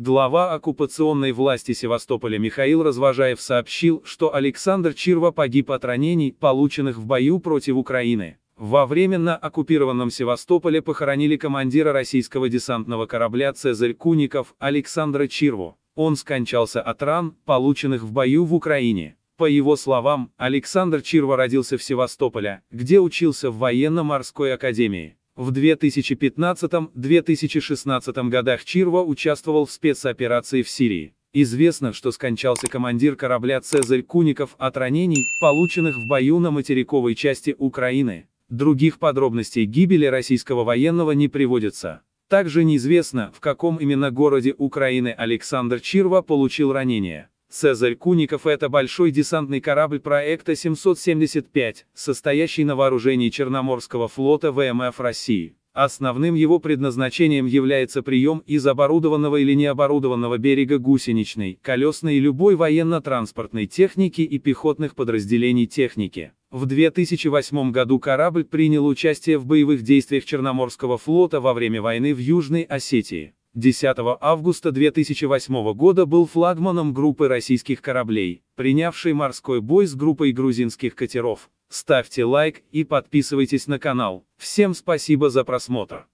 Глава оккупационной власти Севастополя Михаил Развожаев сообщил, что Александр Чирва погиб от ранений, полученных в бою против Украины. Во временно оккупированном Севастополе похоронили командира российского десантного корабля «Цезарь Куников» Александра Чирву. Он скончался от ран, полученных в бою в Украине. По его словам, Александр Чирва родился в Севастополе, где учился в военно-морской академии. В 2015-2016 годах Чирва участвовал в спецоперации в Сирии. Известно, что скончался командир корабля «Цезарь Куников» от ранений, полученных в бою на материковой части Украины. Других подробностей гибели российского военного не приводится. Также неизвестно, в каком именно городе Украины Александр Чирва получил ранение. Цезарь Куников – это большой десантный корабль проекта 775, состоящий на вооружении Черноморского флота ВМФ России. Основным его предназначением является прием из оборудованного или необорудованного берега гусеничной, колесной и любой военно-транспортной техники и пехотных подразделений техники. В 2008 году корабль принял участие в боевых действиях Черноморского флота во время войны в Южной Осетии. 10 августа 2008 года был флагманом группы российских кораблей, принявшей морской бой с группой грузинских катеров. Ставьте лайк и подписывайтесь на канал. Всем спасибо за просмотр.